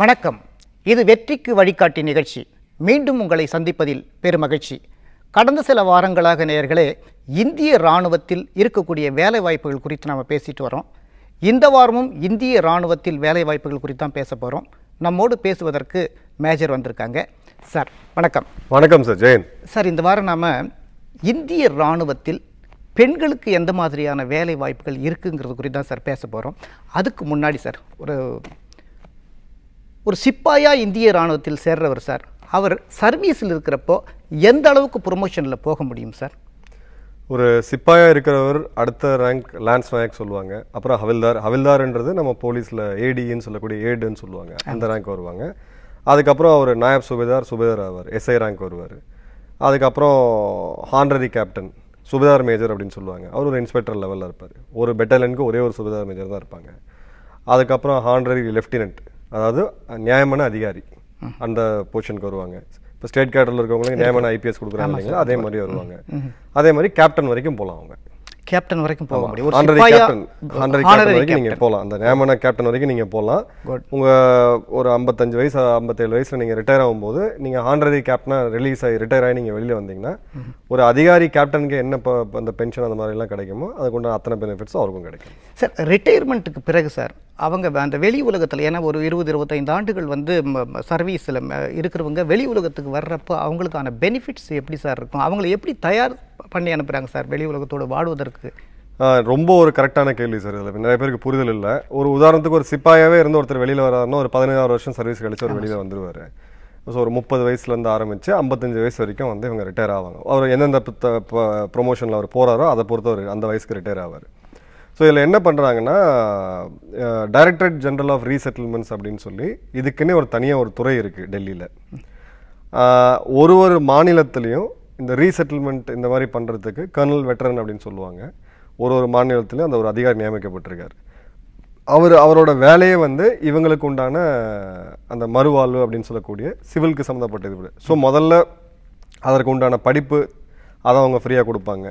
வணக்கம் இது வெற்றிக்கு வழிகாட்டி நிகழ்ச்சி மீண்டும் உங்களை சந்திப்பதில் பெருமகிழ்ச்சி கடந்த சில வாரங்களாக நேயர்களே இந்திய இராணுவத்தில் இருக்கக்கூடிய வேலைவாய்ப்புகள் குறித்து நாம் பேசிட்டு வரோம் இந்த வாரமும் இந்திய இராணுவத்தில் வேலைவாய்ப்புகள் குறித்து தான் பேச போகிறோம் நம்மோடு பேசுவதற்கு மேஜர் வந்திருக்காங்க சார் வணக்கம் வணக்கம் சார் ஜெயன் சார் இந்த வாரம் நாம் இந்திய இராணுவத்தில் பெண்களுக்கு எந்த மாதிரியான வேலை வாய்ப்புகள் இருக்குங்கிறது குறித்து தான் சார் பேச போகிறோம் அதுக்கு முன்னாடி சார் ஒரு ஒரு சிப்பாயாக இந்திய இராணுவத்தில் சேர்றவர் சார் அவர் சர்வீஸில் இருக்கிறப்போ எந்த அளவுக்கு ப்ரொமோஷனில் போக முடியும் சார் ஒரு சிப்பாயாக இருக்கிறவர் அடுத்த ரேங்க் லான்ஸ் நாயக் சொல்லுவாங்க அப்புறம் ஹவில்தார் ஹவில்தார்ன்றது நம்ம போலீஸில் ஏடின்னு சொல்லக்கூடிய ஏடுன்னு சொல்லுவாங்க அந்த ரேங்க் வருவாங்க அதுக்கப்புறம் அவர் நாயப் சுபேதார் சுபேதார் ஆவார் எஸ்ஐ ரேங்க் வருவார் அதுக்கப்புறம் ஹான்ரரி கேப்டன் சுபேதார் மேஜர் அப்படின்னு சொல்லுவாங்க அவர் ஒரு இன்ஸ்பெக்டர் லெவலில் இருப்பார் ஒரு பெட்டலனுக்கு ஒரே ஒரு சுபேதார் மேஜர் தான் இருப்பாங்க அதுக்கப்புறம் ஹான்ரரி லெஃப்டினன்ட் அதாவது நியாயமான அதிகாரி அந்த பொசிஷனுக்கு வருவாங்க இப்போ ஸ்டேட் கேடரில் இருக்கவங்களுக்கு நியாயமான ஐபிஎஸ் கொடுக்குறாங்க அதே மாதிரி வருவாங்க அதே மாதிரி கேப்டன் வரைக்கும் போகலாம் அவங்க கேப்டன் வரைக்கும் போக முடியும் ஒரு வரைக்கும் நீங்கள் போகலாம் அந்த நேமனா கேப்டன் வரைக்கும் நீங்க போகலாம் உங்க ஒரு ஐம்பத்தஞ்சு வயசு ஐம்பத்தேழு வயசுல நீங்க ரிட்டையர் ஆகும்போது நீங்க ஆன்ரரி கேப்டனாக ரிலீஸ் ஆகி ரிட்டையர் ஆகி நீங்க வெளியில் வந்தீங்கன்னா ஒரு அதிகாரி கேப்டனுக்கு என்ன அந்த பென்ஷன் அந்த மாதிரிலாம் கிடைக்குமோ அதுக்குண்ட அத்தனை பெனிஃபிட்ஸும் அவருக்கும் கிடைக்கும் சார் ரிட்டையர்மெண்ட்டுக்கு பிறகு சார் அவங்க அந்த வெளி உலகத்தில் ஏன்னா ஒரு இருபது இருபத்தைந்து ஆண்டுகள் வந்து சர்வீஸில் இருக்கிறவங்க வெளி உலகத்துக்கு வர்றப்போ அவங்களுக்கான பெனிஃபிட்ஸ் எப்படி சார் இருக்கும் அவங்களை எப்படி தயார் பண்ணி அனுப்புகிறாங்க சார் வெளி உலகத்தோடு வாடுவதற்கு ரொம்ப ஒரு கரெக்டான கேள்வி சார் இதில் நிறைய பேருக்கு புரிதல் இல்லை ஒரு உதாரணத்துக்கு ஒரு சிப்பாயாகவே இருந்து ஒருத்தர் வெளியில் வராருன்னா ஒரு பதினாறு வருஷம் சர்வீஸ் கழிச்சு ஒரு வெளியில் வந்துருவார் ஸோ ஒரு முப்பது வயசுலேருந்து ஆரம்பித்து ஐம்பத்தஞ்சு வயசு வரைக்கும் வந்து இவங்க ரிட்டையர் ஆவாங்க அவர் எந்தெந்த ப்ரொமோஷனில் அவர் போகிறாரோ அதை பொறுத்த ஒரு அந்த வயசுக்கு ரிட்டையர் ஆவார் ஸோ இதில் என்ன பண்ணுறாங்கன்னா டைரக்டரேட் ஜென்ரல் ஆஃப் ரீசெட்டில்மெண்ட்ஸ் அப்படின்னு சொல்லி இதுக்குன்னே ஒரு தனியாக ஒரு துறை இருக்குது டெல்லியில் ஒரு ஒரு மாநிலத்துலேயும் இந்த ரீசெட்டில்மெண்ட் இந்த மாதிரி பண்ணுறதுக்கு கர்னல் வெட்டரன் அப்படின்னு சொல்லுவாங்க ஒரு ஒரு மாநிலத்திலையும் அந்த ஒரு அதிகாரி நியமிக்கப்பட்டிருக்கார் அவர் அவரோட வேலையை வந்து இவங்களுக்கு உண்டான அந்த மறுவாழ்வு அப்படின்னு சொல்லக்கூடிய சிவிலுக்கு சம்மந்தப்பட்டது ஸோ முதல்ல அதற்கு உண்டான படிப்பு அதை அவங்க ஃப்ரீயாக கொடுப்பாங்க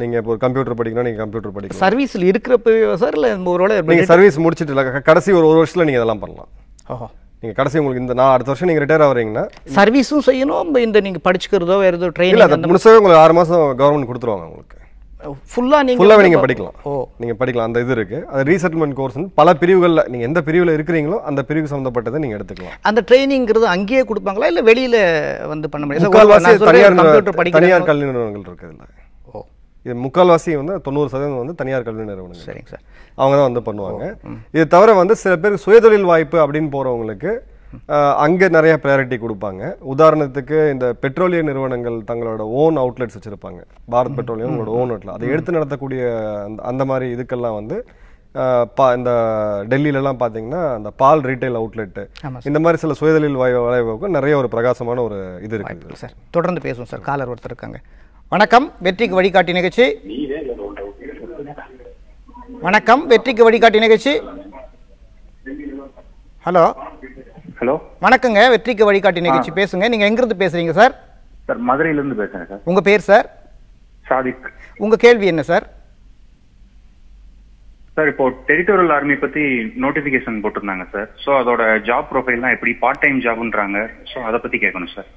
நீங்கள் இப்போ ஒரு கம்ப்யூட்டர் படிக்கணும் நீங்கள் கம்ப்யூட்டர் படிக்கணும் சர்வீஸில் இருக்கிறப்பவே சார் இல்லை ஒரு நீங்கள் சர்வீஸ் முடிச்சுட்டு இல்லை கடைசி ஒரு ஒரு வருஷத்தில் நீங்கள் இதெல்லாம் பண்ணலாம் நீங்கள் கடைசி உங்களுக்கு இந்த நான் அடுத்த வருஷம் நீங்கள் ரிட்டையர் ஆகிறீங்கன்னா சர்வீஸும் செய்யணும் இந்த நீங்கள் படிச்சுக்கிறதோ வேறு ஏதோ ட்ரெயின் இல்லை அது உங்களுக்கு ஆறு மாதம் கவர்மெண்ட் கொடுத்துருவாங்க உங்களுக்கு ஃபுல்லாக நீங்கள் ஃபுல்லாகவே நீங்கள் படிக்கலாம் ஓ நீங்கள் படிக்கலாம் அந்த இது இருக்குது அது ரீசெட்மெண்ட் கோர்ஸ் பல பிரிவுகளில் நீங்கள் எந்த பிரிவில் இருக்கிறீங்களோ அந்த பிரிவு சம்மந்தப்பட்டதை நீங்கள் எடுத்துக்கலாம் அந்த ட்ரெயினிங்கிறது அங்கேயே கொடுப்பாங்களா இல்லை வெளியில் வந்து பண்ண முடியாது தனியார் கல்வி நிறுவனங்கள் இருக்குது இல்லை ஓ இது முக்கால்வாசி வந்து தொண்ணூறு சதவீதம் வந்து தனியார் கல்வி நிறுவனம் சரிங்க சார் அவங்க தான் வந்து பண்ணுவாங்க இது தவிர வந்து சில பேர் சுயதொழில் வாய்ப்பு அப்படின்னு போகிறவங்களுக்கு அங்கே நிறைய ப்ரையாரிட்டி கொடுப்பாங்க உதாரணத்துக்கு இந்த பெட்ரோலிய நிறுவனங்கள் தங்களோட ஓன் அவுட்லெட்ஸ் வச்சுருப்பாங்க பாரத் பெட்ரோலியம் உங்களோட ஓன் அவுட்லெட் அதை எடுத்து நடத்தக்கூடிய அந்த அந்த மாதிரி இதுக்கெல்லாம் வந்து பா இந்த டெல்லியிலலாம் பார்த்தீங்கன்னா அந்த பால் ரீட்டைல் அவுட்லெட்டு இந்த மாதிரி சில சுயதொழில் வாய் வளைவுக்கு நிறைய ஒரு பிரகாசமான ஒரு இது இருக்குது சார் தொடர்ந்து பேசுவோம் சார் காலர் ஒருத்தர் இருக்காங்க வணக்கம் வெற்றிக்கு வழிகாட்டி நிகழ்ச்சி வணக்கம் வெற்றிக்கு வழிகாட்டி நிகழ்ச்சி ஹலோ ஹலோ வணக்கங்க வெற்றிக்கு வழிகாட்டி நிகழ்ச்சி பேசுங்க நீங்க எங்கிருந்து பேசுறீங்க சார் சார் மதுரையிலிருந்து பேசுறேன் சார் உங்க பேர் சார் சாதிக் உங்க கேள்வி என்ன சார் சார் இப்போ டெரிட்டோரியல் ஆர்மி பத்தி நோட்டிபிகேஷன் போட்டிருந்தாங்க சார் ஸோ அதோட ஜாப் ப்ரொஃபைல்லாம் எப்படி பார்ட் டைம் ஜாப்ன்றாங்க ஸோ அதை பத்தி கேட்கணும் சார்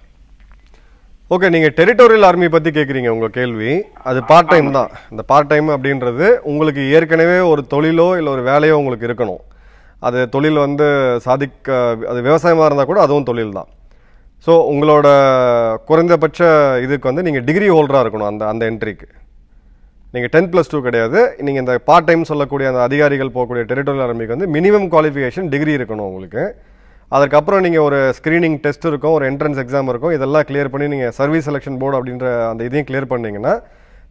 ஓகே நீங்கள் டெரிட்டோரியல் ஆர்மி பற்றி கேட்குறீங்க உங்கள் கேள்வி அது பார்ட் டைம் தான் இந்த பார்ட் டைம் அப்படின்றது உங்களுக்கு ஏற்கனவே ஒரு தொழிலோ இல்லை ஒரு வேலையோ உங்களுக்கு இருக்கணும் அது தொழில் வந்து சாதிக்க அது விவசாயமாக இருந்தால் கூட அதுவும் தொழில் தான் ஸோ உங்களோட குறைந்தபட்ச இதுக்கு வந்து நீங்கள் டிகிரி ஹோல்டராக இருக்கணும் அந்த அந்த என்ட்ரிக்கு நீங்கள் டென்த் ப்ளஸ் டூ கிடையாது நீங்கள் இந்த பார்ட் டைம் சொல்லக்கூடிய அந்த அதிகாரிகள் போகக்கூடிய டெரிட்டோரியல் ஆர்மிக்கு வந்து மினிமம் குவாலிஃபிகேஷன் டிகிரி இருக்கணும் உங்களுக்கு அதுக்கப்புறம் நீங்கள் ஒரு ஸ்க்ரீனிங் டெஸ்ட் இருக்கும் ஒரு என்ட்ரன்ஸ் எக்ஸாம் இருக்கும் இதெல்லாம் கிளியர் பண்ணி நீங்கள் சர்வீஸ் செலெக்ஷன் போர்டு அப்படின்ற அந்த இதையும் கிளியர் பண்ணிங்கன்னா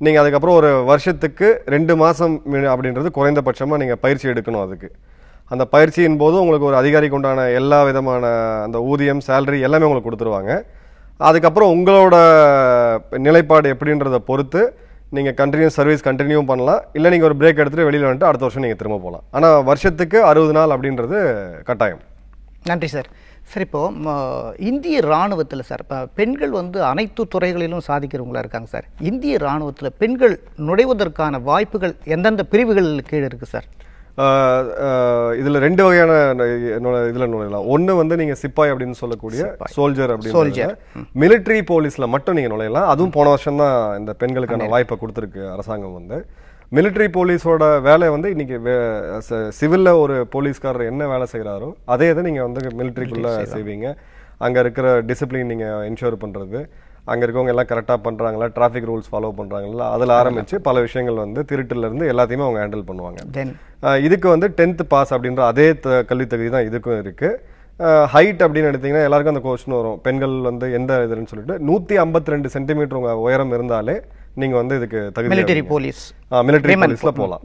நீங்கள் அதுக்கப்புறம் ஒரு வருஷத்துக்கு ரெண்டு மாதம் அப்படின்றது குறைந்தபட்சமாக நீங்கள் பயிற்சி எடுக்கணும் அதுக்கு அந்த பயிற்சியின் போது உங்களுக்கு ஒரு அதிகாரிக்கு உண்டான எல்லா விதமான அந்த ஊதியம் சேலரி எல்லாமே உங்களுக்கு கொடுத்துருவாங்க அதுக்கப்புறம் உங்களோட நிலைப்பாடு எப்படின்றத பொறுத்து நீங்கள் கண்டினியூ சர்வீஸ் கண்டினியூ பண்ணலாம் இல்லை நீங்கள் ஒரு பிரேக் எடுத்துகிட்டு வெளியில் வந்துட்டு அடுத்த வருஷம் நீங்கள் திரும்ப போகலாம் ஆனால் வருஷத்துக்கு அறுபது நாள் அப்படின்றது கட்டாயம் நன்றி சார் சார் இப்போது இந்திய இராணுவத்தில் சார் இப்போ பெண்கள் வந்து அனைத்து துறைகளிலும் சாதிக்கிறவங்களா இருக்காங்க சார் இந்திய இராணுவத்தில் பெண்கள் நுழைவதற்கான வாய்ப்புகள் எந்தெந்த பிரிவுகள் கீழே இருக்குது சார் இதில் ரெண்டு வகையான இதில் நுழையலாம் ஒன்று வந்து நீங்கள் சிப்பாய் அப்படின்னு சொல்லக்கூடிய சோல்ஜர் அப்படின்னு சோல்ஜர் மிலிட்ரி போலீஸில் மட்டும் நீங்கள் நுழையலாம் அதுவும் போன வருஷம் தான் இந்த பெண்களுக்கான வாய்ப்பை கொடுத்துருக்கு அரசாங்கம் வந்து மிலிட்ரி போலீஸோட வேலை வந்து இன்னைக்கு சிவிலில் ஒரு போலீஸ்காரர் என்ன வேலை செய்கிறாரோ அதே இதை நீங்கள் வந்து மிலிட்ரிக்குள்ளே செய்வீங்க அங்கே இருக்கிற டிசிப்ளின் நீங்கள் என்ஷூர் பண்ணுறது அங்கே இருக்கவங்க எல்லாம் கரெக்டாக பண்ணுறாங்களா டிராஃபிக் ரூல்ஸ் ஃபாலோ பண்ணுறாங்களா அதில் ஆரம்பித்து பல விஷயங்கள் வந்து திருட்டுலேருந்து எல்லாத்தையுமே அவங்க ஹேண்டில் பண்ணுவாங்க இதுக்கு வந்து டென்த்து பாஸ் அப்படின்ற அதே கல்வித் தகுதி தான் இதுக்கும் இருக்குது ஹைட் அப்படின்னு எடுத்திங்கன்னா எல்லாருக்கும் அந்த கொஸ்டின் வரும் பெண்கள் வந்து எந்த இதுன்னு சொல்லிட்டு நூற்றி ஐம்பத்தி ரெண்டு சென்டிமீட்டர் உங்கள் உயரம் இருந்தாலே நீங்க வந்து இதுக்கு தகுதி மிலிட்டரி போலீஸ் மிலிட்டரி போலீஸ்ல போகலாம்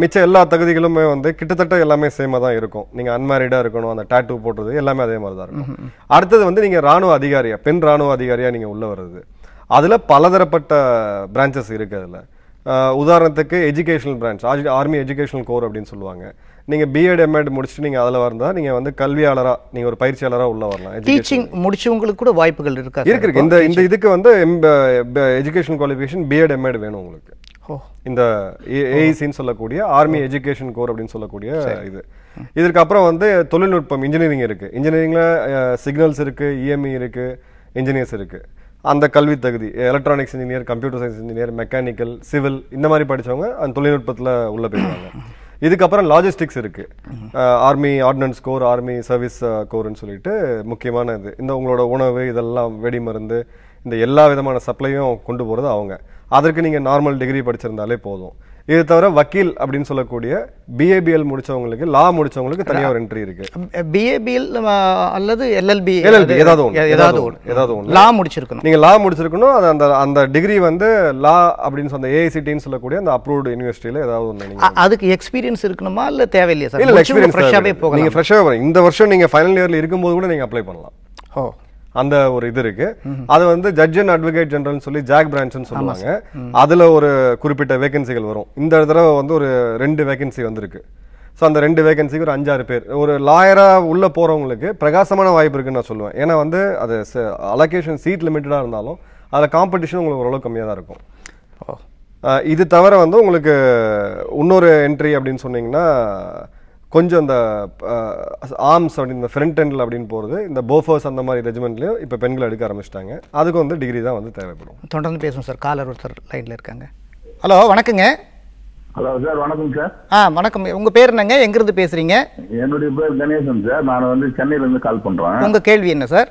மிச்ச எல்லா தகுதிகளுமே வந்து கிட்டத்தட்ட எல்லாமே சேமா தான் இருக்கும் நீங்க அன்மேரிடா இருக்கணும் அந்த டேட்டூ போடுறது எல்லாமே அதே மாதிரி தான் இருக்கும் அடுத்தது வந்து நீங்க ராணுவ அதிகாரியா பெண் ராணுவ அதிகாரியா நீங்க உள்ள வர்றது அதுல பலதரப்பட்ட பிரான்ச்சஸ் இருக்கு அதுல உதாரணத்துக்கு educational branch army educational corps அப்படின்னு சொல்லுவாங்க நீங்கள் பிஎட் எம்எட் முடிச்சுட்டு நீங்கள் அதில் வந்தால் நீங்கள் வந்து கல்வியாளராக நீங்கள் ஒரு பயிற்சியாளராக உள்ளே வரலாம் டீச்சிங் முடிச்சவங்களுக்கு கூட வாய்ப்புகள் இருக்கா இருக்கு இருக்கு இந்த இந்த இதுக்கு வந்து எஜுகேஷன் குவாலிஃபிகேஷன் பிஎட் எம்எட் வேணும் உங்களுக்கு இந்த ஏஐசின்னு சொல்லக்கூடிய ஆர்மி எஜுகேஷன் கோர் அப்படின்னு சொல்லக்கூடிய இது இதுக்கப்புறம் வந்து தொழில்நுட்பம் இன்ஜினியரிங் இருக்குது இன்ஜினியரிங்கில் சிக்னல்ஸ் இருக்குது இஎம்இ e e இருக்குது இன்ஜினியர்ஸ் இருக்குது அந்த கல்வி தகுதி electronics engineer computer science engineer mechanical civil இந்த மாதிரி படித்தவங்க அந்த தொழில்நுட்பத்தில் உள்ளே போயிடுவாங்க இதுக்கப்புறம் லாஜிஸ்டிக்ஸ் இருக்கு army ordnance corps army service கோர்னு சொல்லிட்டு முக்கியமான இது இந்த உங்களோட உணவு இதெல்லாம் வெடி மருந்து இந்த எல்லா விதமான சப்ளையும் கொண்டு போகிறது அவங்க அதற்கு நீங்கள் நார்மல் டிகிரி படிச்சிருந்தாலே போதும் இது தவிர வக்கீல் அப்படின்னு சொல்லக்கூடிய பிஏபிஎல் முடிச்சவங்களுக்கு லா முடிச்சவங்களுக்கு தனியாக ஒரு என்ட்ரி இருக்கு பிஏபிஎல் அல்லது எல்எல்பி எல்எல்பி ஏதாவது ஒன்று ஏதாவது ஒன்று ஏதாவது ஒன்று லா முடிச்சிருக்கணும் நீங்கள் லா முடிச்சிருக்கணும் அது அந்த அந்த டிகிரி வந்து லா அப்படின்னு சொன்ன ஏஐசிடின்னு சொல்லக்கூடிய அந்த அப்ரூவ்டு யூனிவர்சிட்டியில் ஏதாவது ஒன்று அதுக்கு எக்ஸ்பீரியன்ஸ் இருக்கணுமா இல்லை தேவையில்லையா சார் இல்லை எக்ஸ்பீரியன்ஸ் ஃப்ரெஷ்ஷாகவே போகலாம் நீங்கள் ஃப்ரெஷ்ஷாக இந்த வருஷம் நீங்கள் ஃபைனல் இயரில் இருக்கும்போது கூட நீங்கள் அப்ளை பண்ணலாம் ஓ அந்த ஒரு இது இருக்கு அது வந்து ஜட்ஜ் அண்ட் அட்வொகேட் ஜெனரல்னு சொல்லி ஜாக் பிரான்சன் சொல்லுவாங்க அதுல ஒரு குறிப்பிட்ட வேகன்சிகள் வரும் இந்த தடவை வந்து ஒரு ரெண்டு வேகன்சி வந்திருக்கு ஸோ அந்த ரெண்டு வேகன்சிக்கு ஒரு அஞ்சாறு பேர் ஒரு லாயராக உள்ளே போகிறவங்களுக்கு பிரகாசமான வாய்ப்பு இருக்குன்னு நான் சொல்லுவேன் ஏன்னா வந்து அது அலோகேஷன் சீட் லிமிட்டடாக இருந்தாலும் அதில் காம்படிஷன் உங்களுக்கு ஓரளவு கம்மியாக தான் இருக்கும் இது தவிர வந்து உங்களுக்கு இன்னொரு என்ட்ரி அப்படின்னு சொன்னீங்கன்னா கொஞ்சம் இந்த ஆர்ம்ஸ் அப்படின்னு இந்த ஃப்ரண்ட் எண்டில் அப்படின்னு போகிறது இந்த போஃபர்ஸ் அந்த மாதிரி ரெஜிமெண்ட்லேயும் இப்போ பெண்கள் எடுக்க ஆரம்பிச்சிட்டாங்க அதுக்கும் வந்து டிகிரி தான் வந்து தேவைப்படும் தொடர்ந்து பேசணும் சார் காலர் ஒருத்தர் லைனில் இருக்காங்க ஹலோ வணக்கங்க ஹலோ சார் வணக்கம் சார் ஆ வணக்கம் உங்கள் பேர் என்னங்க எங்கேருந்து பேசுகிறீங்க என்னுடைய பேர் கணேசன் சார் நான் வந்து சென்னையிலேருந்து கால் பண்ணுறேன் உங்கள் கேள்வி என்ன சார்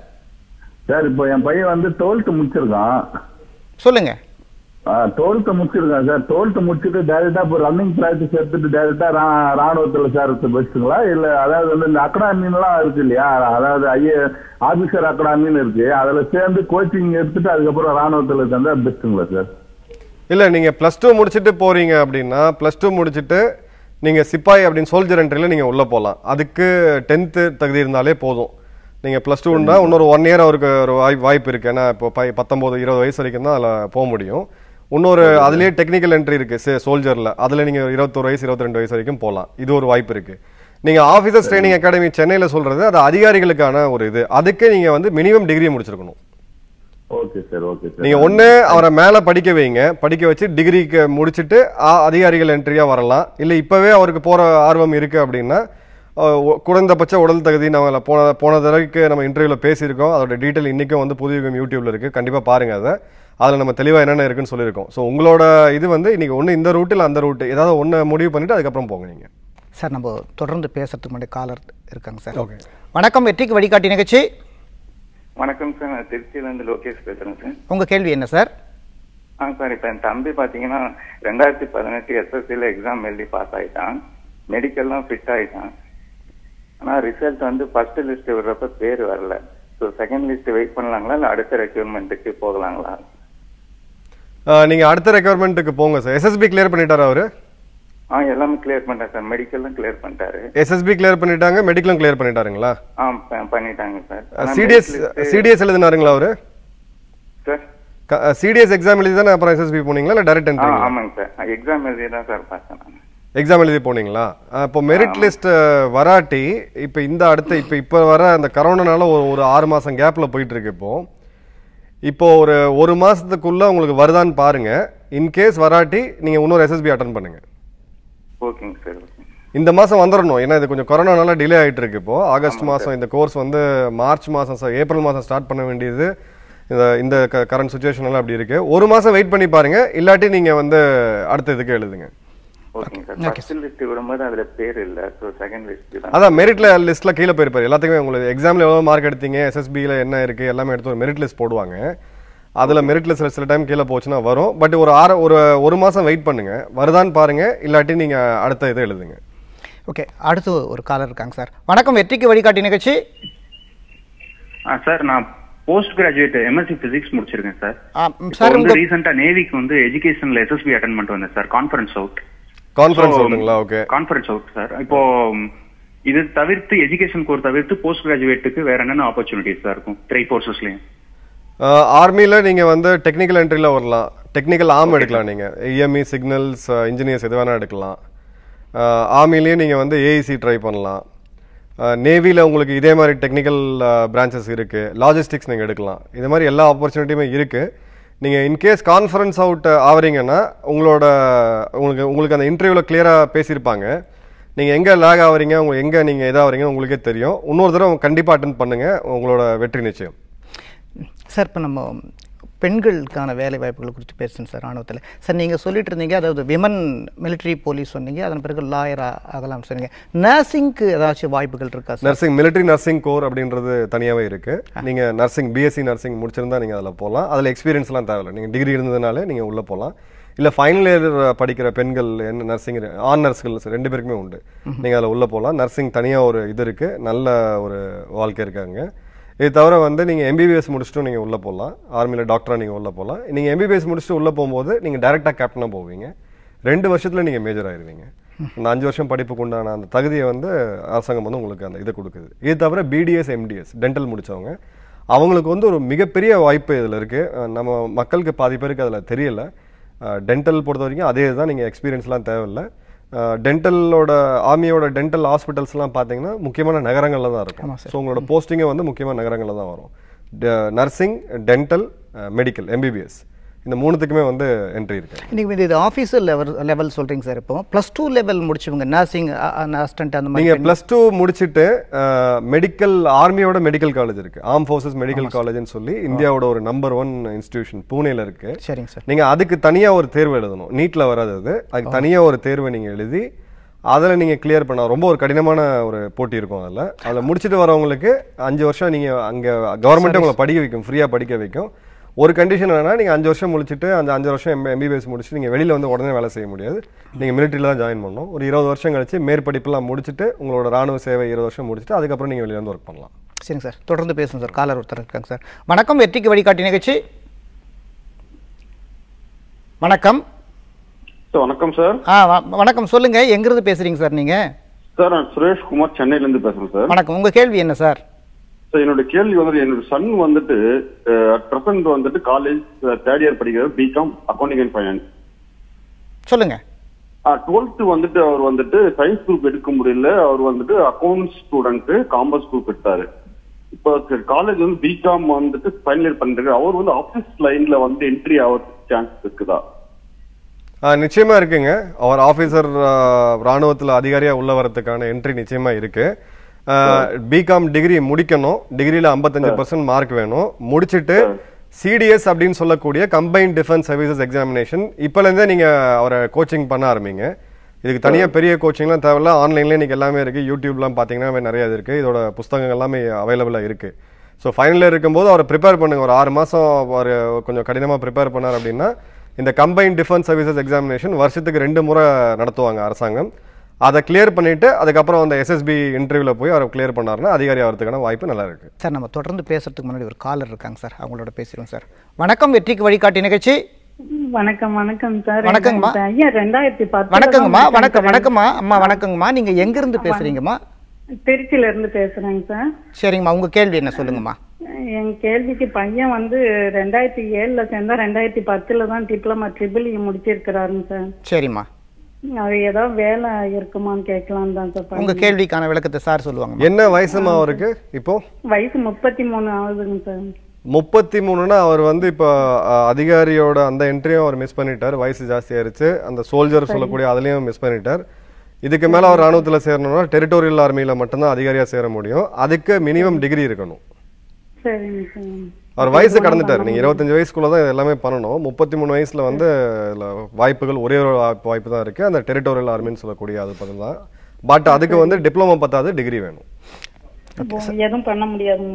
சார் இப்போ என் பையன் வந்து டுவெல்த்து முடிச்சிருக்கான் சொல்லுங்கள் டுவெல்த்து முடிச்சிருக்கேன் சார் டுவெல்த்து முடிச்சுட்டு டேரெக்டாக இப்போ ரன்னிங் ப்ராக்டிஸ் எடுத்துட்டு டேரெக்டாக ரா ராணுவத்தில் சேர்த்து பெஸ்ட்டுங்களா இல்லை அதாவது வந்து இந்த அகடாமின்லாம் இருக்கு இல்லையா அதாவது ஐஏ ஆஃபீஸர் அகடாமின்னு இருக்கு அதில் சேர்ந்து கோச்சிங் எடுத்துட்டு அதுக்கப்புறம் ராணுவத்தில் சேர்ந்தால் பெஸ்ட்டுங்களா சார் இல்லை நீங்கள் ப்ளஸ் டூ முடிச்சுட்டு போறீங்க அப்படின்னா ப்ளஸ் டூ முடிச்சுட்டு நீங்கள் சிப்பாய் அப்படின்னு சோல்ஜர் என்ட்ரில நீங்கள் உள்ளே போகலாம் அதுக்கு டென்த்து தகுதி இருந்தாலே போதும் நீங்கள் ப்ளஸ் டூன்னா இன்னொரு ஒன் இயர் அவருக்கு ஒரு வாய்ப்பு வாய்ப்பு இருக்குது ஏன்னா இப்போ பை பத்தொம்போது இருபது வயசு வரைக்கும் தான் அதில் போக முடியும் இன்னொரு அதுலேயே டெக்னிக்கல் என்ட்ரி இருக்கு சோல்ஜர்ல அதுல நீங்க இருபத்தோரு வயசு இருபத்தி ரெண்டு வயசு வரைக்கும் போகலாம் இது ஒரு வாய்ப்பு இருக்கு நீங்க ஆஃபீஸர்ஸ் ட்ரைனிங் அகாடமி சென்னையில சொல்றது அது அதிகாரிகளுக்கான ஒரு இது அதுக்கு நீங்க வந்து மினிமம் டிகிரி முடிச்சிருக்கணும் ஓகே ஓகே நீங்க ஒண்ணு அவரை மேல படிக்க வைங்க படிக்க வச்சு டிகிரிக்கு முடிச்சுட்டு அதிகாரிகள் என்ட்ரியா வரலாம் இல்ல இப்பவே அவருக்கு போற ஆர்வம் இருக்கு அப்படின்னா குறைந்தபட்ச உடல் தகுதி நம்ம போன போன தடவைக்கு நம்ம இன்டர்வியூல பேசியிருக்கோம் அதோட டீட்டெயில் இன்னைக்கும் வந்து புதிய யூடியூப்ல இருக்கு கண்டிப்பா பாருங்க அதை அதில் நம்ம தெளிவாக என்னென்ன இருக்குன்னு சொல்லியிருக்கோம் ஸோ உங்களோட இது வந்து இன்றைக்கி ஒன்று இந்த ரூட்டில் அந்த ரூட்டு ஏதாவது ஒன்று முடிவு பண்ணிவிட்டு அதுக்கப்புறம் போங்க நீங்கள் சார் நம்ம தொடர்ந்து பேசுறதுக்கு முன்னாடி காலர் இருக்காங்க சார் ஓகே வணக்கம் வெற்றிக்கு வழிகாட்டி நிகழ்ச்சி வணக்கம் சார் நான் திருச்சியிலேருந்து லோகேஷ் பேசுகிறேன் சார் உங்கள் கேள்வி என்ன சார் ஆ சார் இப்போ என் தம்பி பார்த்தீங்கன்னா ரெண்டாயிரத்தி பதினெட்டு எஸ்எஸ்சியில் எக்ஸாம் எழுதி பாஸ் ஆகிட்டான் மெடிக்கல்லாம் ஃபிட் ஆகிட்டான் ஆனால் ரிசல்ட் வந்து ஃபர்ஸ்ட் லிஸ்ட் விடுறப்ப பேர் வரல ஸோ செகண்ட் லிஸ்ட் வெயிட் பண்ணலாங்களா இல்லை அடுத்த ரெக்யூர்மெண்ட்டுக்கு போகலாங்களா நீங்கள் அடுத்த ரெக்குவயர்மெண்ட்டுக்கு போங்க சார் எஸ்எஸ்பி கிளியர் பண்ணிட்டார் அவர் ஆ எல்லாமே கிளியர் பண்ணிட்டேன் சார் மெடிக்கலும் கிளியர் பண்ணிட்டாரு எஸ்எஸ்பி கிளியர் பண்ணிட்டாங்க மெடிக்கலும் கிளியர் பண்ணிட்டாருங்களா ஆ பண்ணிட்டாங்க சார் சிடிஎஸ் சிடிஎஸ் எழுதினாருங்களா அவரு சார் சிடிஎஸ் எக்ஸாம் எழுதி தானே அப்புறம் எஸ்எஸ்பி போனீங்களா இல்லை டைரக்ட் என்ட்ரி ஆமாங்க சார் எக்ஸாம் எழுதி தான் சார் பார்த்தேன் எக்ஸாம் எழுதி போனீங்களா இப்போ மெரிட் லிஸ்ட் வராட்டி இப்போ இந்த அடுத்த இப்போ இப்போ வர அந்த கரோனானால ஒரு ஆறு மாதம் கேப்பில் போயிட்டு இருக்கு இப்போது இப்போது ஒரு ஒரு மாதத்துக்குள்ளே உங்களுக்கு வருதான்னு பாருங்கள் இன்கேஸ் வராட்டி நீங்கள் இன்னொரு எஸ்எஸ்பி அட்டன் பண்ணுங்கள் ஓகேங்க சார் இந்த மாதம் வந்துடணும் ஏன்னா இது கொஞ்சம் நல்லா டிலே ஆயிட்டு இருக்கு இப்போ ஆகஸ்ட் மாதம் இந்த கோர்ஸ் வந்து மார்ச் மாதம் ஏப்ரல் மாதம் ஸ்டார்ட் பண்ண வேண்டியது இந்த இந்த கரண்ட் சுச்சுவேஷன்லாம் அப்படி இருக்குது ஒரு மாதம் வெயிட் பண்ணி பாருங்கள் இல்லாட்டி நீங்கள் வந்து அடுத்த இதுக்கு எழுதுங்க அதான் லிஸ்ட்ல கீழே போயிருப்பாரு எல்லாத்துக்குமே உங்களுக்கு எக்ஸாம்ல மார்க் எடுத்தீங்க என்ன இருக்கு எல்லாமே எடுத்து ஒரு போடுவாங்க சில டைம் போச்சுன்னா வரும் பட் ஒரு ஒரு ஒரு வெயிட் பண்ணுங்க வருதான்னு பாருங்க இல்லாட்டி அடுத்த எழுதுங்க ஓகே அடுத்து ஒரு காலர் இருக்காங்க சார் வணக்கம் வெற்றிக்கு வழிகாட்டி நிகழ்ச்சி சார் நான் போஸ்ட் கிராஜுவேட் எம்எஸ்சி பிசிக்ஸ் முடிச்சிருக்கேன் சார் சார் வந்து ரீசெண்டா நேவிக்கு வந்து எஜுகேஷனில் எஸ்எஸ்பி அட்டன் பண்ணிட்டு வந்தேன் சார் கான்ஃபரன்ஸ் அவுட் கான்ஃபரன்ஸ் ஓகேங்களா ஓகே கான்ஃபரன்ஸ் ஓகே சார் இப்போ இது தவிர்த்து எஜுகேஷன் கோர் தவிர்த்து போஸ்ட் கிராஜுவேட்டுக்கு வேற என்னென்ன ஆப்பர்ச்சுனிட்டிஸ் தான் இருக்கும் த்ரீ கோர்சஸ்லயும் ஆர்மியில் நீங்கள் வந்து டெக்னிக்கல் என்ட்ரியில் வரலாம் டெக்னிக்கல் ஆர்ம் எடுக்கலாம் நீங்கள் இஎம்இ சிக்னல்ஸ் இன்ஜினியர்ஸ் எது வேணால் எடுக்கலாம் ஆர்மிலேயே நீங்கள் வந்து ஏஇசி ட்ரை e பண்ணலாம் நேவியில் உங்களுக்கு இதே மாதிரி டெக்னிக்கல் பிரான்ச்சஸ் இருக்குது லாஜிஸ்டிக்ஸ் நீங்கள் எடுக்கலாம் இது மாதிரி எல்லா ஆப்பர்ச்சுனிட்டியுமே இருக்குது நீங்கள் இன்கேஸ் கான்ஃபரன்ஸ் அவுட் ஆகிறீங்கன்னா உங்களோட உங்களுக்கு உங்களுக்கு அந்த இன்டர்வியூவில் கிளியராக பேசியிருப்பாங்க நீங்கள் எங்கே லேக் ஆகிறீங்க உங்களுக்கு எங்கே நீங்கள் இதாகிறீங்க உங்களுக்கே தெரியும் இன்னொரு தடவை கண்டிப்பாக அட்டன் பண்ணுங்கள் உங்களோட வெற்றி நிச்சயம் சார் இப்போ நம்ம பெண்களுக்கான வேலை வாய்ப்புகள் குறித்து பேசுகிறேன் சார் ராணுவத்தில் சார் நீங்கள் சொல்லிட்டு இருந்தீங்க அதாவது விமன் மிலிட்ரி போலீஸ் சொன்னீங்க அதன் பிறகு லாயராக ஆகலாம் சொன்னீங்க நர்சிங்க்கு ஏதாச்சும் வாய்ப்புகள் இருக்கா நர்சிங் மிலிட்ரி நர்சிங் கோர் அப்படின்றது தனியாகவே இருக்குது நீங்கள் நர்சிங் பிஎஸ்சி நர்சிங் முடிச்சிருந்தா நீங்கள் அதில் போகலாம் அதில் எக்ஸ்பீரியன்ஸ்லாம் தேவையில்லை நீங்கள் டிகிரி இருந்ததுனால நீங்கள் உள்ளே போகலாம் இல்லை ஃபைனல் இயர் படிக்கிற பெண்கள் என்ன நர்சிங் ஆண் நர்ஸ்கள் ரெண்டு பேருக்குமே உண்டு நீங்கள் அதில் உள்ளே போகலாம் நர்சிங் தனியாக ஒரு இது இருக்குது நல்ல ஒரு வாழ்க்கை இருக்காங்க இது தவிர வந்து நீங்கள் எம்பிபிஎஸ் முடிச்சுட்டும் நீங்கள் உள்ளே போகலாம் ஆர்மியில் டாக்டராக நீங்கள் உள்ளே போகலாம் நீங்கள் எம்பிபிஎஸ் முடிச்சுட்டு உள்ளே போகும்போது நீங்கள் டேரெக்டாக கேப்டனாக போவீங்க ரெண்டு வருஷத்தில் நீங்கள் மேஜர் ஆயிடுவீங்க அந்த அஞ்சு வருஷம் படிப்புக்கு உண்டான அந்த தகுதியை வந்து அரசாங்கம் வந்து உங்களுக்கு அந்த இதை கொடுக்குது இது தவிர பிடிஎஸ் எம்டிஎஸ் டென்டல் முடித்தவங்க அவங்களுக்கு வந்து ஒரு மிகப்பெரிய வாய்ப்பு இதில் இருக்குது நம்ம மக்களுக்கு பாதி பேருக்கு அதில் தெரியலை டென்டல் பொறுத்த வரைக்கும் அதே தான் நீங்கள் எக்ஸ்பீரியன்ஸ்லாம் தேவையில்லை டென்டலோட ஆர்மியோட டென்டல் ஹாஸ்பிட்டல்ஸ்லாம் பார்த்தீங்கன்னா முக்கியமான நகரங்களில் தான் இருக்கும் ஸோ உங்களோட போஸ்டிங்கே வந்து முக்கியமான நகரங்களில் தான் வரும் நர்சிங் டென்டல் மெடிக்கல் எம்பிபிஎஸ் இந்த மூணுத்துக்குமே வந்து என்ட்ரி இருக்கு நீங்கள் இது ஆஃபீஸர் லெவல் லெவல் சொல்கிறீங்க சார் இப்போ ப்ளஸ் டூ லெவல் முடிச்சவங்க நர்சிங் அசிஸ்டன்ட் அந்த மாதிரி நீங்கள் ப்ளஸ் டூ முடிச்சுட்டு மெடிக்கல் ஆர்மியோட மெடிக்கல் காலேஜ் இருக்குது ஆர்ம் ஃபோர்ஸஸ் மெடிக்கல் காலேஜ்னு சொல்லி இந்தியாவோட ஒரு நம்பர் ஒன் இன்ஸ்டிடியூஷன் பூனேல இருக்குது சரிங்க சார் நீங்கள் அதுக்கு தனியாக ஒரு தேர்வு எழுதணும் நீட்டில் வராது அது அதுக்கு தனியாக ஒரு தேர்வை நீங்கள் எழுதி அதில் நீங்கள் கிளியர் பண்ண ரொம்ப ஒரு கடினமான ஒரு போட்டி இருக்கும் அதில் அதில் முடிச்சுட்டு வரவங்களுக்கு அஞ்சு வருஷம் நீங்கள் அங்கே கவர்மெண்ட்டே உங்களை படிக்க வைக்கும் ஃப்ரீயாக படிக்க வைக்கும் ஒரு கண்டிஷன் என்னன்னா நீங்கள் அஞ்சு வருஷம் முடிச்சுட்டு அந்த அஞ்சு வருஷம் எம் எம்பிபிஎஸ் முடிச்சு நீங்கள் வெளியில் வந்து உடனே வேலை செய்ய முடியாது நீங்கள் மிலிட்ரியில் தான் ஜாயின் பண்ணணும் ஒரு இருபது வருஷம் கழிச்சு மேற்படிப்பெல்லாம் முடிச்சுட்டு உங்களோட ராணுவ சேவை இருபது வருஷம் முடிச்சுட்டு அதுக்கப்புறம் நீங்கள் வெளியில் வந்து ஒர்க் பண்ணலாம் சரிங்க சார் தொடர்ந்து பேசுங்க சார் காலர் ஒருத்தர் இருக்காங்க சார் வணக்கம் வெற்றிக்கு வழிகாட்டி நிகழ்ச்சி வணக்கம் வணக்கம் சார் ஆ வணக்கம் சொல்லுங்க எங்கிருந்து பேசுறீங்க சார் நீங்க சார் நான் சுரேஷ்குமார் சென்னையிலேருந்து பேசுகிறேன் சார் வணக்கம் உங்கள் கேள்வி என்ன சார் என்னோட கேள்வி வந்துட்டு என்னோட சன் வந்துட்டு பிரசன்ட் வந்துட்டு காலேஜ் தேர்ட் இயர் படிக்கிறார் பிகாம் அக்கௌண்டிங் அண்ட் ஃபைனான்ஸ் சொல்லுங்க டுவெல்த் வந்துட்டு அவர் வந்துட்டு சயின்ஸ் குரூப் எடுக்க முடியல அவர் வந்துட்டு அக்கௌண்ட்ஸ் ஸ்டூடெண்ட் காமர்ஸ் குரூப் எடுத்தாரு இப்போ காலேஜ் வந்து பிகாம் வந்துட்டு ஃபைனல் இயர் பண்றாரு அவர் வந்து ஆஃபீஸ் லைன்ல வந்து என்ட்ரி ஆகிறது சான்ஸ் இருக்குதா நிச்சயமா இருக்குங்க அவர் ஆஃபீஸர் ராணுவத்தில் அதிகாரியா உள்ள வரதுக்கான என்ட்ரி நிச்சயமா இருக்கு பிகாம் டிகிரி முடிக்கணும் டிகிரியில் ஐம்பத்தஞ்சு பர்சன்ட் மார்க் வேணும் முடிச்சுட்டு சிடிஎஸ் அப்படின்னு சொல்லக்கூடிய கம்பைன் டிஃபென்ஸ் சர்வீசஸ் எக்ஸாமினேஷன் இப்போலேருந்தே நீங்கள் அவரை கோச்சிங் பண்ண ஆரம்பிங்க இதுக்கு தனியாக பெரிய கோச்சிங்லாம் தேவையில்ல ஆன்லைன்லேயே இன்றைக்கி எல்லாமே இருக்குது யூடியூப்லாம் பார்த்தீங்கன்னா நிறைய இருக்குது இதோட புத்தகங்கள் எல்லாமே அவைலபிளாக இருக்குது ஸோ ஃபைனலில் இருக்கும்போது அவரை ப்ரிப்பேர் பண்ணுங்க ஒரு ஆறு மாதம் அவர் கொஞ்சம் கடினமாக ப்ரிப்பேர் பண்ணார் அப்படின்னா இந்த கம்பைன் டிஃபென்ஸ் சர்வீசஸ் எக்ஸாமினேஷன் வருஷத்துக்கு ரெண்டு முறை நடத்துவாங்க அரசாங்கம் அதை கிளியர் பண்ணிட்டு அதுக்கப்புறம் அந்த எஸ்எஸ்பி இன்டர்வியூவில் போய் அவர் கிளியர் பண்ணார்னா அதிகாரி ஆகிறதுக்கான வாய்ப்பு நல்லா இருக்கு சார் நம்ம தொடர்ந்து பேசுறதுக்கு முன்னாடி ஒரு காலர் இருக்காங்க சார் அவங்களோட பேசுகிறோம் சார் வணக்கம் வெற்றிக்கு வழிகாட்டி நிகழ்ச்சி வணக்கம் வணக்கம் சார் வணக்கங்கம்மா ஐயா ரெண்டாயிரத்தி பத்து வணக்கங்கம்மா வணக்கம் வணக்கம்மா அம்மா வணக்கங்கம்மா நீங்க எங்க இருந்து பேசுறீங்கம்மா திருச்சியில இருந்து பேசுறேங்க சார் சரிங்கம்மா உங்க கேள்வி என்ன சொல்லுங்கம்மா என் கேள்விக்கு பையன் வந்து ரெண்டாயிரத்தி ஏழுல சேர்ந்தா ரெண்டாயிரத்தி பத்துல தான் டிப்ளமா ட்ரிபிள் இ முடிச்சிருக்கிறாருங்க சார் சரிம்மா அது ஏதோ வேலை இருக்குமான்னு கேட்கலாம் தான் சார் உங்க கேள்விக்கான விளக்கத்தை சார் சொல்லுவாங்க என்ன வயசுமா அவருக்கு இப்போ வயசு முப்பத்தி மூணு ஆகுதுங்க சார் முப்பத்தி மூணுனா அவர் வந்து இப்போ அதிகாரியோட அந்த என்ட்ரியும் அவர் மிஸ் பண்ணிட்டார் வயசு ஜாஸ்தியாயிருச்சு அந்த சோல்ஜர் சொல்லக்கூடிய அதுலேயும் மிஸ் பண்ணிட்டார் இதுக்கு மேலே அவர் ராணுவத்தில் சேரணும்னா டெரிட்டோரியல் ஆர்மியில் மட்டும்தான் அதிகாரியாக சேர முடியும் அதுக்கு மினிமம் டிகிரி இருக்கணும் சரிங்க அவர் வயசு கடந்துட்டார் நீங்கள் இருபத்தஞ்சு வயசுக்குள்ளே தான் எல்லாமே பண்ணணும் முப்பத்தி மூணு வயசில் வந்து இதில் வாய்ப்புகள் ஒரே ஒரு வாய்ப்பு தான் இருக்குது அந்த டெரிட்டோரியல் ஆர்மின்னு சொல்லக்கூடிய அது பதில் தான் பட் அதுக்கு வந்து டிப்ளமோ பத்தாது டிகிரி வேணும் எதுவும் பண்ண முடியாது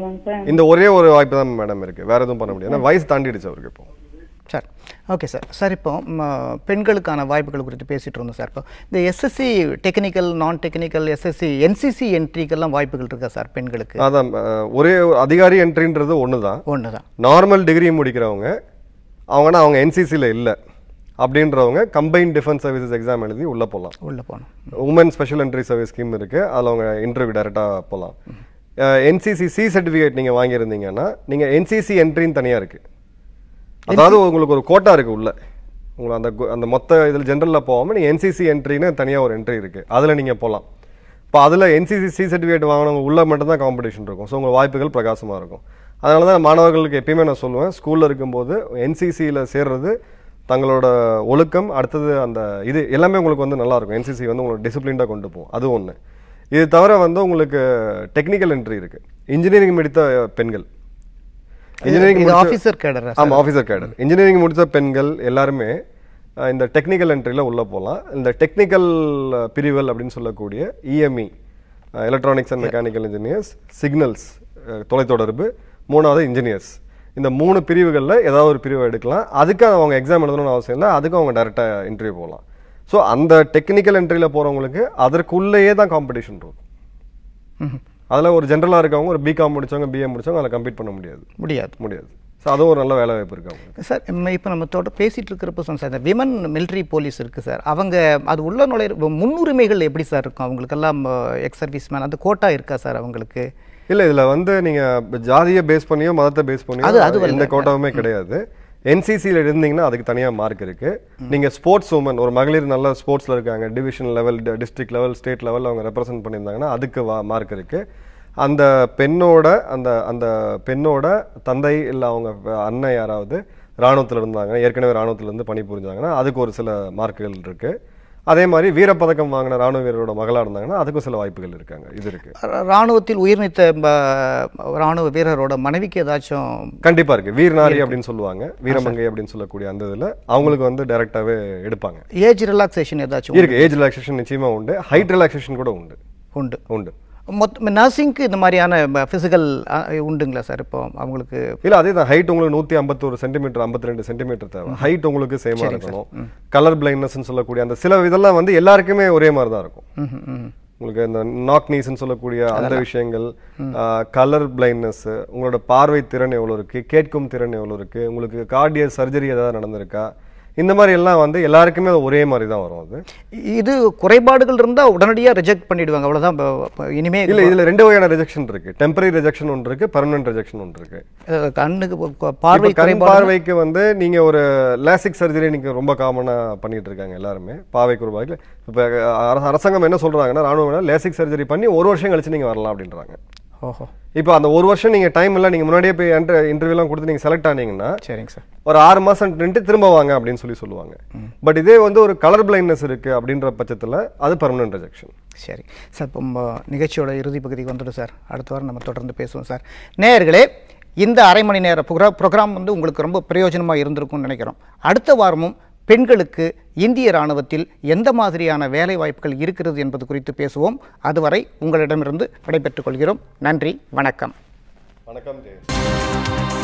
இந்த ஒரே ஒரு வாய்ப்பு தான் மேடம் இருக்கு வேற எதுவும் பண்ண முடியாது வயசு தாண்டிடுச்சு அவருக்கு இப்போ சார் ஓகே சார் சார் இப்போ பெண்களுக்கான வாய்ப்புகள் குறித்து பேசிகிட்டு இருந்தோம் சார் இப்போ இந்த எஸ்எஸ்சி டெக்னிக்கல் நான் டெக்னிக்கல் எஸ்எஸ்சி என்சிசி என்ட்ரிக்கெல்லாம் வாய்ப்புகள் இருக்கா சார் பெண்களுக்கு அதான் ஒரே அதிகாரி என்ட்ரின்றது ஒன்று தான் ஒன்று தான் நார்மல் டிகிரி முடிக்கிறவங்க அவங்கன்னா அவங்க என்சிசியில் இல்லை அப்படின்றவங்க கம்பைன் டிஃபென்ஸ் சர்வீசஸ் எக்ஸாம் எழுதி உள்ளே போகலாம் உள்ளே போகலாம் woman special entry service scheme இருக்குது அதில் அவங்க இன்டர்வியூ டேரெக்டாக போகலாம் என்சிசி சி சர்டிஃபிகேட் நீங்கள் வாங்கியிருந்தீங்கன்னா நீங்கள் என்சிசி என்ட்ரின்னு தனியாக இருக்குது அதாவது உங்களுக்கு ஒரு கோட்டா இருக்குது உள்ள உங்களை அந்த அந்த மொத்த இதில் ஜென்ரலில் போகாமல் நீங்கள் என்சிசி என்ட்ரின்னு தனியாக ஒரு என்ட்ரி இருக்குது அதில் நீங்கள் போகலாம் இப்போ அதில் என்சிசி சி சர்டிஃபிகேட் வாங்கினவங்க உள்ளே மட்டும்தான் காம்படிஷன் இருக்கும் ஸோ உங்கள் வாய்ப்புகள் பிரகாசமாக இருக்கும் அதனால தான் மாணவர்களுக்கு எப்பயுமே நான் சொல்லுவேன் ஸ்கூலில் இருக்கும்போது என்சிசியில் சேர்றது தங்களோட ஒழுக்கம் அடுத்தது அந்த இது எல்லாமே உங்களுக்கு வந்து நல்லாயிருக்கும் என்சிசி வந்து உங்களுக்கு டிசிப்ளின்டாக கொண்டு போகும் அது ஒன்று இது தவிர வந்து உங்களுக்கு டெக்னிக்கல் என்ட்ரி இருக்குது இன்ஜினியரிங் முடித்த பெண்கள் இன்ஜினியரிங் ஆஃபீஸர் கேடர் ஆமாம் ஆஃபீஸர் கேடர் இன்ஜினியரிங் முடித்த பெண்கள் எல்லாருமே இந்த டெக்னிக்கல் என்ட்ரியில் உள்ளே போகலாம் இந்த டெக்னிக்கல் பிரிவல் அப்படின்னு சொல்லக்கூடிய EME electronics and mechanical engineers signals தொலைத்தொடர்பு மூணாவது இன்ஜினியர்ஸ் இந்த மூணு பிரிவுகளில் ஏதாவது ஒரு பிரிவை எடுக்கலாம் அதுக்கு அவங்க எக்ஸாம் எழுதணும்னு அவசியம் இல்லை அதுக்கும் அவங்க டேரெக்டாக இன்டர்வியூ போகலாம் ஸோ அந்த டெக்னிக்கல் என்ட்ரியில் போகிறவங்களுக்கு அதற்குள்ளேயே தான் காம்படிஷன் இருக்கும் அதில் ஒரு ஜென்ரலாக இருக்கவங்க ஒரு பிகாம் முடித்தவங்க பிஏ முடித்தவங்க அதில் கம்ப்ளீட் பண்ண முடியாது முடியாது முடியாது ஸோ அதுவும் ஒரு நல்ல வேலை வாய்ப்பு இருக்காங்க சார் இப்போ நம்ம தோட்ட பேசிகிட்டு இருக்கிற பசங்க சார் விமன் மிலிட்ரி போலீஸ் இருக்குது சார் அவங்க அது உள்ள நுழை முன்னுரிமைகள் எப்படி சார் இருக்கும் அவங்களுக்கெல்லாம் எக்ஸ் சர்வீஸ் மேன் அந்த கோட்டா இருக்கா சார் அவங்களுக்கு இல்லை இதில் வந்து நீங்கள் ஜாதியை பேஸ் பண்ணியோ மதத்தை பேஸ் பண்ணியோ அது அது எந்த கோட்டாவுமே கிடையாது என்சிசியில் இருந்தீங்கன்னா அதுக்கு தனியாக மார்க் இருக்குது நீங்கள் ஸ்போர்ட்ஸ் உமன் ஒரு மகளிர் நல்ல ஸ்போர்ட்ஸில் இருக்காங்க division level district level state லெவலில் அவங்க ரெப்ரசென்ட் பண்ணியிருந்தாங்கன்னா அதுக்கு மார்க் இருக்குது அந்த பெண்ணோட அந்த அந்த பெண்ணோட தந்தை இல்லை அவங்க அண்ணன் யாராவது இராணுவத்தில் இருந்தாங்க ஏற்கனவே இராணுவத்தில் இருந்து பணி புரிஞ்சாங்கன்னா அதுக்கு ஒரு சில மார்க்குகள் இருக்குது அதே மாதிரி வீரப்பதக்கம் வாங்கின ராணுவ வீரரோட மகளாக இருந்தாங்கன்னா அதுக்கும் சில வாய்ப்புகள் இருக்காங்க இது இருக்கு ராணுவத்தில் உயிர் நீத்த ராணுவ வீரரோட மனைவிக்கு ஏதாச்சும் கண்டிப்பாக இருக்கு வீரநாரி அப்படின்னு சொல்லுவாங்க வீரமங்கை அப்படின்னு சொல்லக்கூடிய அந்த இதில் அவங்களுக்கு வந்து டைரக்டாகவே எடுப்பாங்க ஏஜ் ரிலாக்ஸேஷன் ஏதாச்சும் இருக்கு ஏஜ் ரிலாக்ஸேஷன் நிச்சயமாக உண்டு ஹைட் ரிலாக்ஸேஷன் கூட உண்டு உண்டு உண்டு மொத்த நர்சிங்க்கு இந்த மாதிரியான ஃபிசிக்கல் உண்டுங்களா சார் இப்போ அவங்களுக்கு இல்லை அதே தான் ஹைட் உங்களுக்கு நூற்றி ஐம்பத்தொரு சென்டிமீட்டர் ஐம்பத்தி ரெண்டு சென்டிமீட்டர் தேவை ஹைட் உங்களுக்கு சேமாக இருக்கணும் கலர் பிளைண்ட்னஸ் சொல்லக்கூடிய அந்த சில இதெல்லாம் வந்து எல்லாருக்குமே ஒரே மாதிரி தான் இருக்கும் உங்களுக்கு இந்த நாக் நீஸ்ன்னு சொல்லக்கூடிய அந்த விஷயங்கள் கலர் பிளைண்ட்னஸ் உங்களோட பார்வை திறன் எவ்வளோ இருக்குது கேட்கும் திறன் எவ்வளோ இருக்குது உங்களுக்கு கார்டியர் சர்ஜரி ஏதாவது நடந்திருக்கா இந்த மாதிரி எல்லாம் வந்து எல்லாருக்குமே ஒரே மாதிரி தான் வரும் அது இது குறைபாடுகள் இருந்தால் உடனடியாக ரிஜெக்ட் பண்ணிடுவாங்க அவ்வளோதான் இனிமேல் இல்லை இதில் ரெண்டு வகையான ரிஜெக்ஷன் இருக்கு டெம்பரரி ரிஜெக்ஷன் ஒன்று இருக்கு பர்மனன்ட் ரிஜெக்ஷன் ஒன்று இருக்கு கண்ணுக்கு பார்வை கண் பார்வைக்கு வந்து நீங்கள் ஒரு லேசிக் சர்ஜரி நீங்கள் ரொம்ப காமனாக பண்ணிட்டு இருக்காங்க எல்லாருமே பாவை குறுபாய்க்கு இப்போ அரசாங்கம் என்ன சொல்கிறாங்கன்னா ராணுவம் லேசிக் சர்ஜரி பண்ணி ஒரு வருஷம் கழிச்சு நீங்கள் வரலாம் அப்படின்றாங்க ஓஹோ இப்போ அந்த ஒரு வருஷம் நீங்கள் டைம் இல்லை நீங்கள் முன்னாடியே போய் இன்டர்வியூலாம் கொடுத்து நீங்கள் செலக்ட் ஆனீங்கன்னா சரிங்க சார் ஒரு ஆறு மாதம் நின்று திரும்ப வாங்க அப்படின்னு சொல்லி சொல்லுவாங்க பட் இதே வந்து ஒரு கலர் பிளைண்ட்னஸ் இருக்குது அப்படின்ற பட்சத்தில் அது பர்மனன்ட் ரிஜெக்ஷன் சரி சார் இப்போ நிகழ்ச்சியோட இறுதி பகுதிக்கு வந்துடும் சார் அடுத்த வாரம் நம்ம தொடர்ந்து பேசுவோம் சார் நேயர்களே இந்த அரை மணி நேர ப்ரோக்ராம் வந்து உங்களுக்கு ரொம்ப பிரயோஜனமாக இருந்திருக்கும்னு நினைக்கிறோம் அடுத்த வாரமும் பெண்களுக்கு இந்திய இராணுவத்தில் எந்த மாதிரியான வேலை வாய்ப்புகள் இருக்கிறது என்பது குறித்து பேசுவோம் அதுவரை உங்களிடமிருந்து விடைபெற்றுக் கொள்கிறோம் நன்றி வணக்கம் வணக்கம்